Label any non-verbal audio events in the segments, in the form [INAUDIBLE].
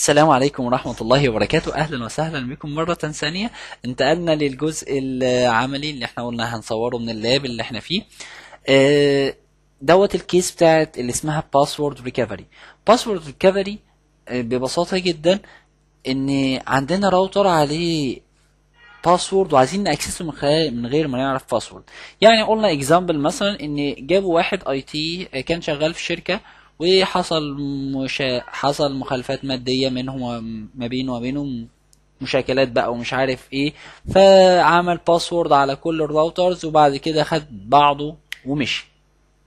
السلام عليكم ورحمة الله وبركاته أهلا وسهلا بكم مرة ثانية انتقلنا للجزء العملي اللي احنا قلنا هنصوره من اللاب اللي احنا فيه آه، دوت الكيس بتاعت اللي اسمها باسورد ريكفري باسورد ريكفري ببساطة جدا ان عندنا راوتر عليه باسورد وعايزين ناكسسه من خلال من غير ما نعرف باسورد يعني قلنا اكزامبل مثلا ان جابوا واحد اي آه، تي كان شغال في شركه وحصل مشا... حصل مخالفات مادية منهم ما بينه وبينهم مشاكلات بقى ومش عارف ايه فعمل باسورد على كل الراوترز وبعد كده خد بعضه ومشي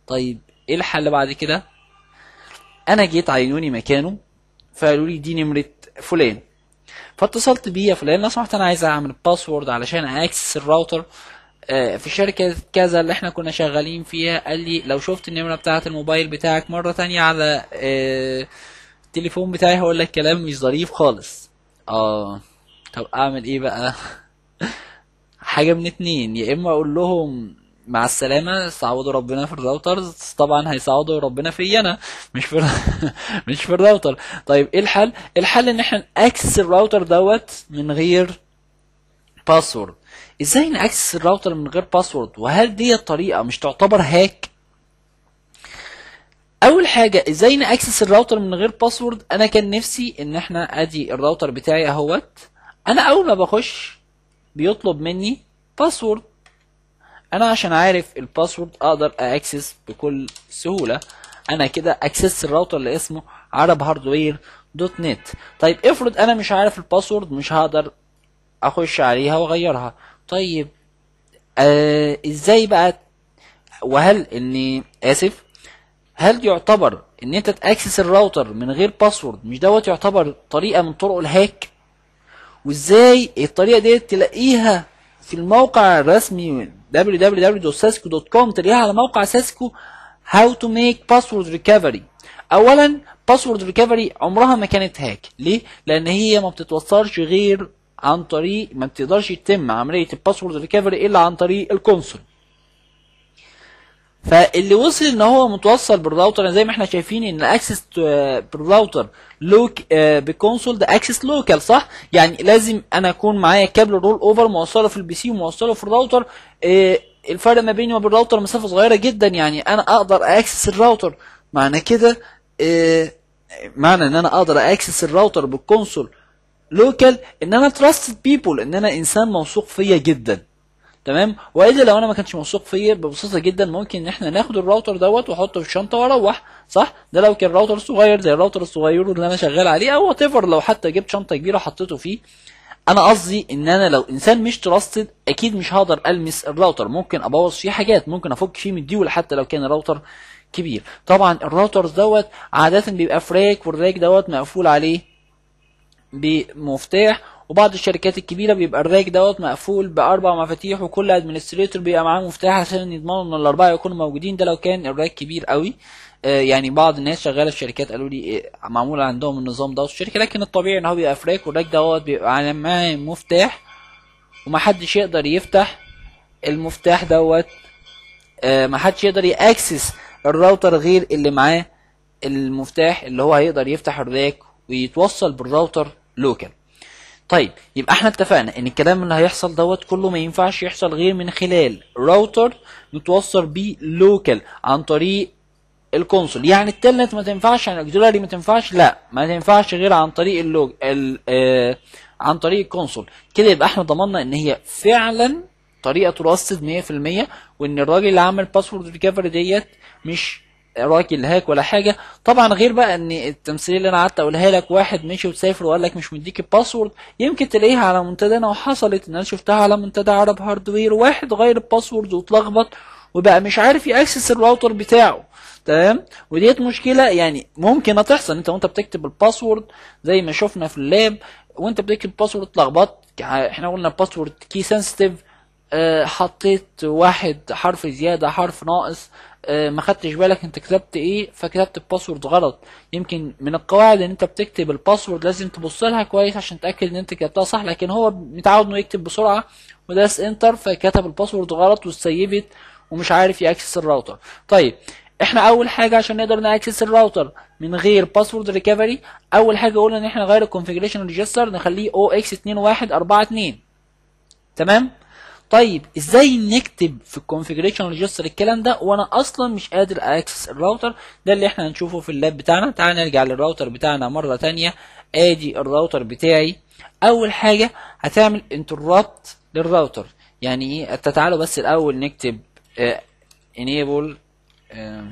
طيب ايه الحل بعد كده انا جيت عينوني مكانه فقالوا لي دي نمره فلان فاتصلت بيه يا فلان لو سمحت انا عايز اعمل باسورد علشان اكسس الراوتر آه، في شركة كذا اللي احنا كنا شغالين فيها قال لي لو شفت النمرة بتاعة الموبايل بتاعك مرة تانية على آه، التليفون بتاعي هقول لك كلام مش ظريف خالص اه طب اعمل ايه بقى [LAUGHS] حاجة من اتنين يا اما اقول لهم مع السلامة صعودوا ربنا في الراوترز طبعا هيصعدوا ربنا في انا مش في [LAUGHS] مش في الراوتر طيب ايه الحل إيه الحل ان احنا ناكسس الراوتر دوت من غير باسورد ازاي ناكسس الراوتر من غير باسورد وهل دي الطريقه مش تعتبر هاك اول حاجه ازاي ناكسس الراوتر من غير باسورد انا كان نفسي ان احنا ادي الراوتر بتاعي اهوت انا اول ما بخش بيطلب مني باسورد انا عشان عارف الباسورد اقدر اكسس بكل سهوله انا كده اكسس الراوتر اللي اسمه عرب هاردوير دوت نت طيب افرض انا مش عارف الباسورد مش هقدر اخش عليها واغيرها طيب آه ازاي بقى وهل ان اسف هل يعتبر ان انت تاكسس الراوتر من غير باسورد مش دوت يعتبر طريقه من طرق الهاك وازاي الطريقه دي تلاقيها في الموقع الرسمي www.sasco.com تلاقيها على موقع ساسكو how to make password recovery اولا باسورد ريكفري عمرها ما كانت هاك ليه لان هي ما بتتوصلش غير عن طريق ما تقدرش يتم عمليه الباسورد ريكفري الا عن طريق الكونسول فاللي وصل ان هو متوصل بالراوتر يعني زي ما احنا شايفين ان اكسس آه، بالراوتر لوك آه، بكونسول ده اكسس لوكال صح يعني لازم انا اكون معايا كابل رول اوفر موصله في البي سي وموصله في الراوتر آه، الفرق ما بيني وبين الراوتر مسافه صغيره جدا يعني انا اقدر اكسس الراوتر معنى كده معنى ان انا اقدر اكسس الراوتر بالكونسول لوكال ان انا تراستد بيبول ان انا انسان موثوق فيا جدا تمام والا لو انا ما كانش موثوق فيا ببساطه جدا ممكن ان احنا ناخد الراوتر دوت واحطه في الشنطه واروح صح ده لو كان راوتر صغير زي الراوتر الصغير اللي انا شغال عليه او وات لو حتى جبت شنطه كبيره حطيته فيه انا قصدي ان انا لو انسان مش تراستد اكيد مش هقدر المس الراوتر ممكن ابوظ فيه حاجات ممكن افك فيه من الديول حتى لو كان الراوتر كبير طبعا الراوترز دوت عاده بيبقى فريك والريك دوت مقفول عليه بمفتاح وبعض الشركات الكبيرة بيبقى الراك دوت مقفول بأربع مفاتيح وكل ادمنستريتور بيبقى معاه مفتاح عشان يضمنوا إن الأربعة يكونوا موجودين ده لو كان الراك كبير قوي آه، يعني بعض الناس شغالة في شركات قالوا لي إيه معمول عندهم النظام ده في الشركة لكن الطبيعي إن هو بيبقى في راك والراك دوت بيبقى على معاه مفتاح ومحدش يقدر يفتح المفتاح دوت آه، محدش يقدر يأكسس الراوتر غير اللي معاه المفتاح اللي هو هيقدر يفتح الراك ويتوصل بالراوتر لوكال طيب يبقى احنا اتفقنا ان الكلام اللي هيحصل دوت كله ما ينفعش يحصل غير من خلال راوتر متوصل بيه لوكال عن طريق الكونسول يعني التلنت ما تنفعش يعني الاكزيلاري ما تنفعش لا ما تنفعش غير عن طريق اللوج ال آه عن طريق الكونسول كده يبقى احنا ضمننا ان هي فعلا طريقه ترصد 100% وان الراجل اللي عمل باسورد ريكفري ديت مش راجل هاك ولا حاجه طبعا غير بقى ان التمثيليه اللي انا قعدت اقولها لك واحد مشي وسافر وقال لك مش مديك الباسورد يمكن تلاقيها على منتدى انا وحصلت ان انا شفتها على منتدى عرب هاردوير واحد غير الباسورد واتلخبط وبقى مش عارف ياكسس الراوتر بتاعه تمام وديت مشكله يعني ممكن هتحصل انت وانت بتكتب الباسورد زي ما شفنا في اللاب وانت بتكتب الباسورد اتلخبط احنا قلنا الباسورد كي سنسيتيف حطيت واحد حرف زياده حرف ناقص آه، ما خدتش بالك انت كتبت ايه فكتبت الباسورد غلط يمكن من القواعد ان انت بتكتب الباسورد لازم تبص لها كويس عشان تاكد ان انت كتبتها صح لكن هو متعود انه يكتب بسرعه وداس انتر فكتب الباسورد غلط واتسيبت ومش عارف ياكسس الراوتر طيب احنا اول حاجه عشان نقدر ناكسس الراوتر من غير باسورد ريكفري اول حاجه قلنا ان احنا نغير الكونفيجريشن ريجستر نخليه او اكس 2142 تمام طيب ازاي نكتب في الكونفجريشن ريجستر الكلام ده وانا اصلا مش قادر اكسس الراوتر ده اللي احنا هنشوفه في اللاب بتاعنا تعال نرجع للراوتر بتاعنا مره ثانيه ادي الراوتر بتاعي اول حاجه هتعمل انتربت للراوتر يعني ايه تعالوا بس الاول نكتب اه انيبل اه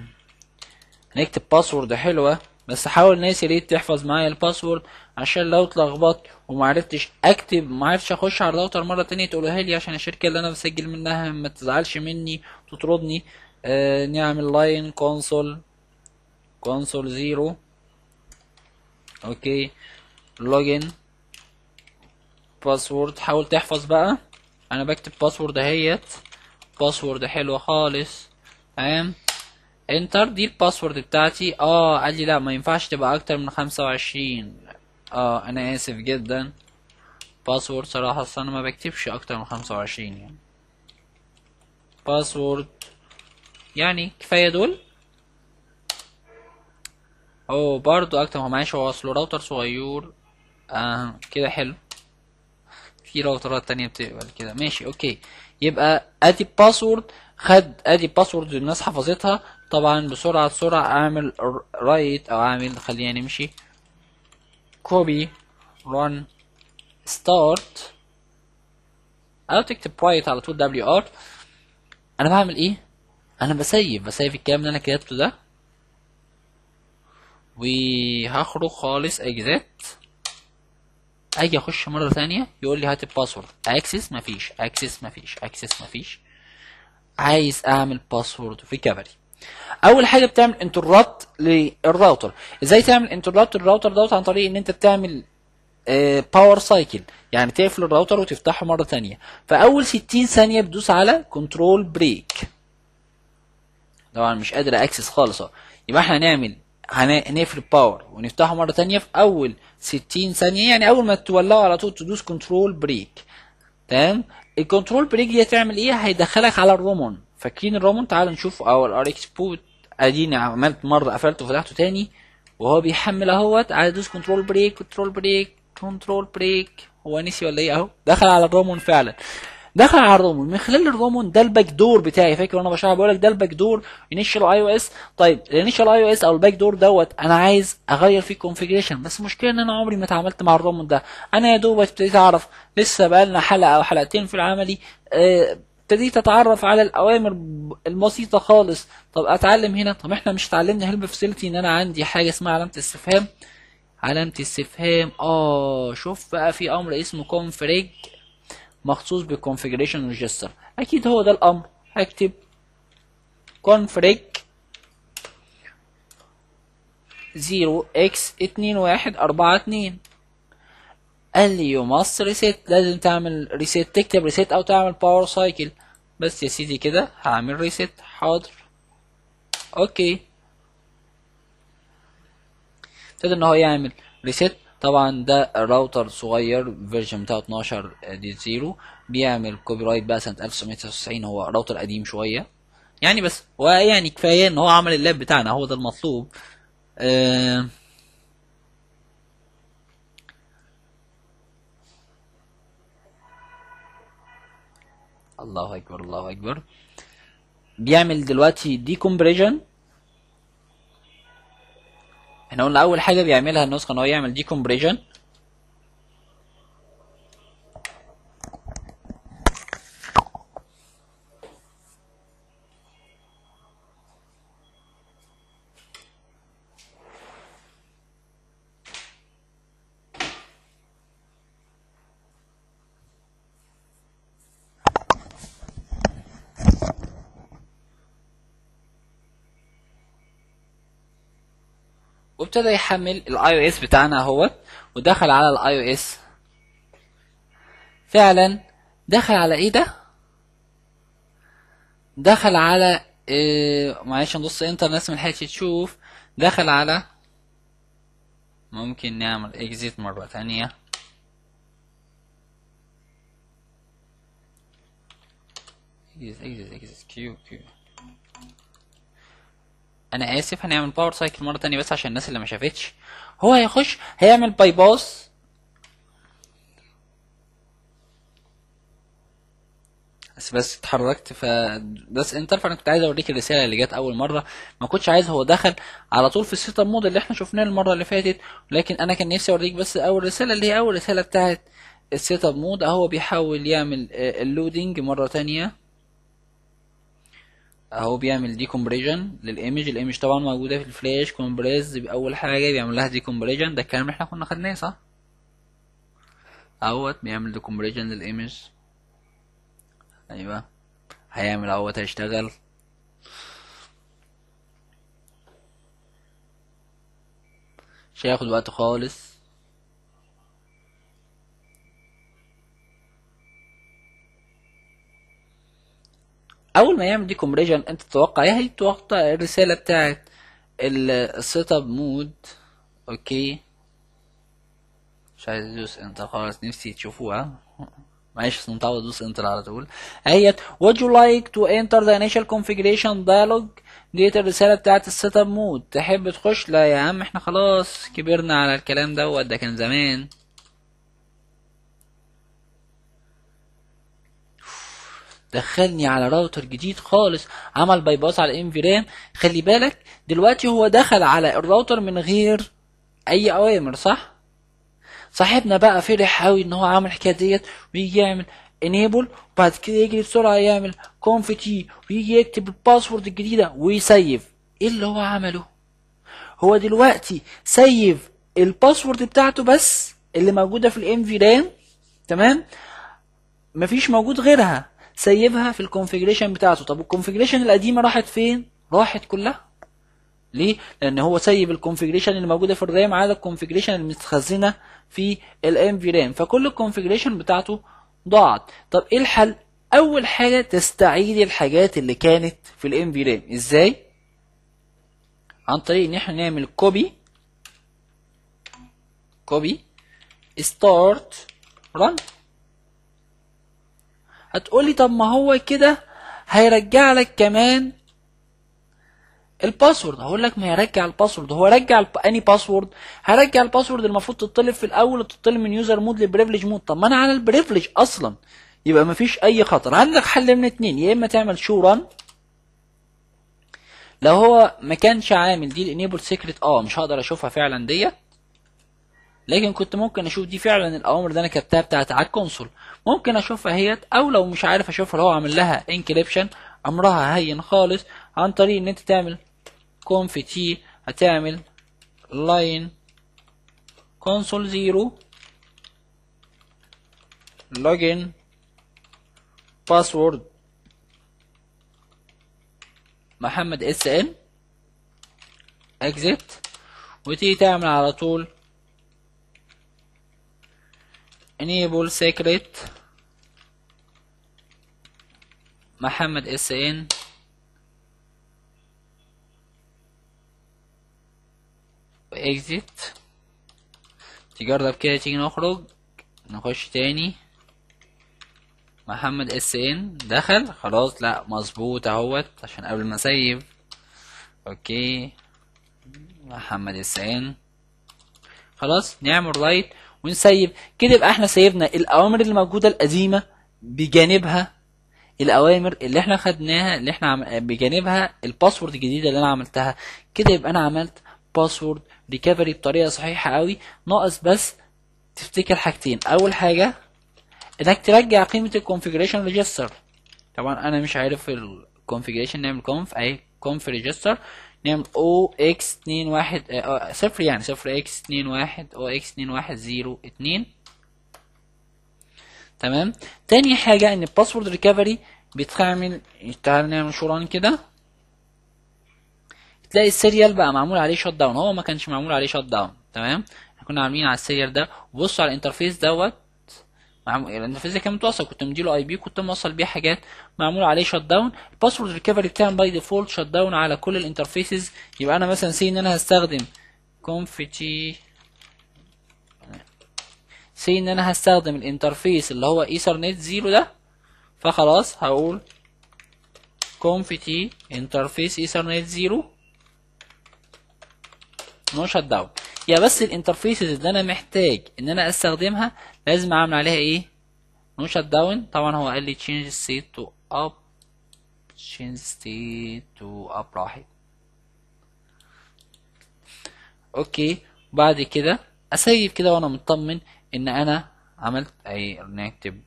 نكتب باسورد حلوه بس حاول ناس يا ريت تحفظ معايا الباسورد عشان لو اتلخبطت ومعرفتش اكتب ومعرفتش اخش على الراوتر مره تانية تقولها لي عشان الشركه اللي انا بسجل منها ما تزعلش مني تطردني آه نعمل لاين كونسول كونسول زيرو اوكي لوجن باسورد حاول تحفظ بقى انا بكتب باسورد اهيت باسورد حلو خالص تمام انتر دي الباسورد بتاعتي اه قال لي لا ما ينفعش تبقى اكتر من خمسة وعشرين اه انا اسف جدا باسورد صراحة اصل انا ما بكتبش اكتر من خمسة وعشرين يعني باسورد يعني كفاية دول اوه برضو اكتر هو معيش هو اصله راوتر صغير آه كده حلو في راوترات تانية بتقبل كده ماشي اوكي يبقى ادي الباسورد خد ادي الباسورد الناس حفظتها طبعا بسرعة بسرعة اعمل رايت او اعمل خلينا يعني نمشي كوبي run start او تكتب رايت على طول دبليو ار انا بعمل ايه انا بسيف بسيف الكلام اللي انا كتبته ده وهخرج خالص اكزيت اجي اخش مره ثانيه يقول لي هات الباسورد اكسس مفيش اكسس مفيش اكسس مفيش عايز اعمل باسورد ريكفري اول حاجه بتعمل انتربت للراوتر ازاي تعمل انتربت للراوتر دوت عن طريق ان انت بتعمل باور آه، سايكل يعني تقفل الراوتر وتفتحه مره تانية فاول 60 ثانيه بتدوس على كنترول بريك طبعا مش قادر اكسس خالص اهو يبقى احنا هنعمل هنقفل الباور ونفتحه مره تانية في اول 60 ثانيه يعني اول ما تولعه على طول تدوس كنترول بريك تمام الكنترول بريك دي هتعمل ايه هيدخلك على الرومون فاكرين الرامون تعال نشوف او الار اكس بوت اديني عملت مره قفلته وفتحته تاني وهو بيحمل اهوت عايز ادوس كنترول بريك كنترول بريك كنترول بريك هو نسي ولا ايه اهو دخل على الرامون فعلا دخل على الرومون من خلال الرومون ده الباك دور بتاعي فاكر وانا بشرح بقول لك ده الباك دور انيشال اي او اس طيب الانيشال اي او اس او الباك دور دوت انا عايز اغير فيه الكونفيجريشن بس المشكله ان انا عمري ما اتعاملت مع الرومون ده انا يا دوب ابتديت اعرف لسه بقى لنا حلقه او حلقتين في العملي آه ابتديت اتعرف على الاوامر البسيطه خالص طب اتعلم هنا طب احنا مش اتعلمنا هيلب فاسيلتي ان انا عندي حاجه اسمها علامه استفهام علامه استفهام اه شوف بقى في امر اسمه كونفريج مخصوص بالكونفيجريشن ريجستر اكيد هو ده الامر هكتب كونفريج 0 x 2142 قال لي يو ماست ريسيت لازم تعمل ريسيت تكتب ريسيت او تعمل باور سايكل بس يا سيدي كده هعمل ريسيت حاضر اوكي ابتدى ان هو يعمل ريسيت طبعا ده راوتر صغير فيرجن بتاعه 12 آه، دي زيرو بيعمل كوبي رايت بقى سنه 1999 هو راوتر قديم شويه يعني بس ويعني كفايه ان هو عمل اللاب بتاعنا هو ده المطلوب آه الله اكبر الله اكبر بيعمل دلوقتي decompression احنا قلنا اول حاجه بيعملها النسخه ان هو يعمل decompression وابتدى يحمل الاي او اس بتاعنا اهوت ودخل على الاي او اس فعلا دخل على ايه ده دخل على إيه معلش ندوس انتر من ملحقتش تشوف دخل على ممكن نعمل اكزيت مرة تانية اكزيت اكزيت اكزيت كيو كيو انا اسف هنعمل باور سايكل مره تانية بس عشان الناس اللي ما شافتش هو هيخش هيعمل باي باس بس بس اتحركت بس انتر فانا كنت عايز اوريك الرساله اللي جت اول مره ما كنتش عايز هو دخل على طول في السيت اب مود اللي احنا شفناه المره اللي فاتت لكن انا كان نفسي اوريك بس اول رساله اللي هي اول رساله بتاعت السيت اب مود اهو بيحاول يعمل اللودنج آه، مره تانية اهو بيعمل دي كومبريجن للايمج الايمج طبعا موجوده في الفلاش كومبريز باول حاجه بيعمل لها دي كومبريجن ده الكلام اللي احنا كنا خدناه صح اهوت بيعمل دي كومبريجن للايمج ايوه هيعمل اهوت هيشتغل مش هياخد وقت خالص اول ما يعمل دي كومبريجن انت تتوقع ايه هيتوقع الرساله بتاعت السيت اب مود اوكي مش عايز ادوس انتر خالص نفسي تشوفوها معلش اصل متعود ادوس انتر على طول اهيت would you like to enter the initial configuration dialog ديت الرساله بتاعت السيت اب مود تحب تخش لا يا عم احنا خلاص كبرنا على الكلام دوت ده كان زمان دخلني على راوتر جديد خالص عمل باي باس على ام في رام خلي بالك دلوقتي هو دخل على الراوتر من غير اي اوامر صح صاحبنا بقى فرح قوي ان هو عامل الحكايه ديت ويجي يعمل انيبل وبعد كده يجري بسرعه يعمل كونفتي ويجي يكتب الباسورد الجديده ويسيف ايه اللي هو عمله هو دلوقتي سيف الباسورد بتاعته بس اللي موجوده في الام في رام تمام مفيش موجود غيرها سيبها في الكونفيجريشن بتاعته طب الكونفيجريشن القديمه راحت فين راحت كلها ليه لان هو سيب الكونفيجريشن اللي موجوده في الرام على الكونفيجريشن المتخزنه في الام في رام فكل الكونفيجريشن بتاعته ضاعت طب ايه الحل اول حاجه تستعيد الحاجات اللي كانت في الام في رام ازاي عن طريق ان احنا نعمل كوبي كوبي ستارت run هتقولي طب ما هو كده هيرجع لك كمان الباسورد هقول لك ما هيرجع الباسورد هو رجع الب... اني باسورد هرجع الباسورد المفروض تطلب في الاول تطلب من يوزر مود لبريفليج مود طب ما انا على البريفليج اصلا يبقى ما فيش اي خطر عندك حل من اتنين يا اما تعمل شو ران لو هو ما كانش عامل دي الانيبل سيكريت اه مش هقدر اشوفها فعلا ديت لكن كنت ممكن اشوف دي فعلا الاوامر اللي انا كتبتها بتاعت على الكونسول ممكن اشوفها اهيت او لو مش عارف اشوفها لو عامل لها انكريبشن امرها هين خالص عن طريق ان انت تعمل كونف تي هتعمل لاين كونسول زيرو لوجن باسورد محمد اس ان اكزيت وتيجي تعمل على طول enable secret محمد اس ان واكزيت تجرب كده تيجي نخرج نخش تاني محمد اس ان دخل خلاص لا مظبوط اهوت عشان قبل ما اسيب اوكي محمد اس ان خلاص نعمل رايت ونسيب كده يبقى احنا سيبنا الاوامر اللي موجوده القديمه بجانبها الاوامر اللي احنا خدناها اللي احنا عم... بجانبها الباسورد الجديده اللي انا عملتها كده يبقى انا عملت باسورد ريكفري بطريقه صحيحه قوي ناقص بس تفتكر حاجتين اول حاجه انك ترجع قيمه الكونفيجريشن ريجستر طبعا انا مش عارف الكونفيجريشن نعمل كونف اي كونف ريجستر نعمل او اكس 2 1 آه، آه، صفر يعني صفر اكس 2 1 او اكس 2 1 0 2 تمام تاني حاجة ان الباسورد ريكفري بتعمل تعال نعمل شوران كده تلاقي السيريال بقى معمول عليه شوت داون هو ما كانش معمول عليه شوت داون تمام احنا كنا عاملين على السيريال ده وبصوا على الانترفيس دوت يعني لان في كان متوصل كنت مديله اي بي كنت موصل بيه حاجات معمول عليه شت داون الباسورد ريكفري بتاعهم باي ديفولت شت داون على كل الانترفيسز يبقى انا مثلا سي ان انا هستخدم كونفيتي سي ان انا هستخدم الانترفيس اللي هو ايثرنت زيرو ده فخلاص هقول كونفيتي انترفيس ايثرنت زيرو نو شت داون يا بس الانترفيسز اللي انا محتاج ان انا استخدمها لازم اعمل عليها ايه نو شت داون طبعا هو قال لي تشينج ستيت تو اب تشينج ستيت تو اب راحت اوكي بعد كده اسيب كده وانا مطمن ان انا عملت اي نكتب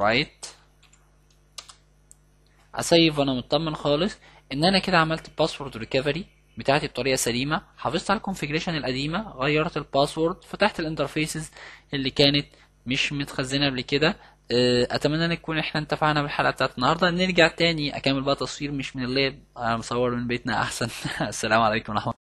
رايت اسيب وانا مطمن خالص ان انا كده عملت باسورد ريكفري بتاعتي بطريقه سليمه حافظت على الكونفيجريشن القديمه غيرت الباسورد فتحت الانترفيسز اللي كانت مش متخزنه قبل كده آه، اتمنى ان نكون احنا انتفعنا بالحلقه بتاعت النهارده نرجع تاني اكمل بقى تصوير مش من الليل انا مصور من بيتنا احسن [LAUGHS] السلام عليكم ورحمه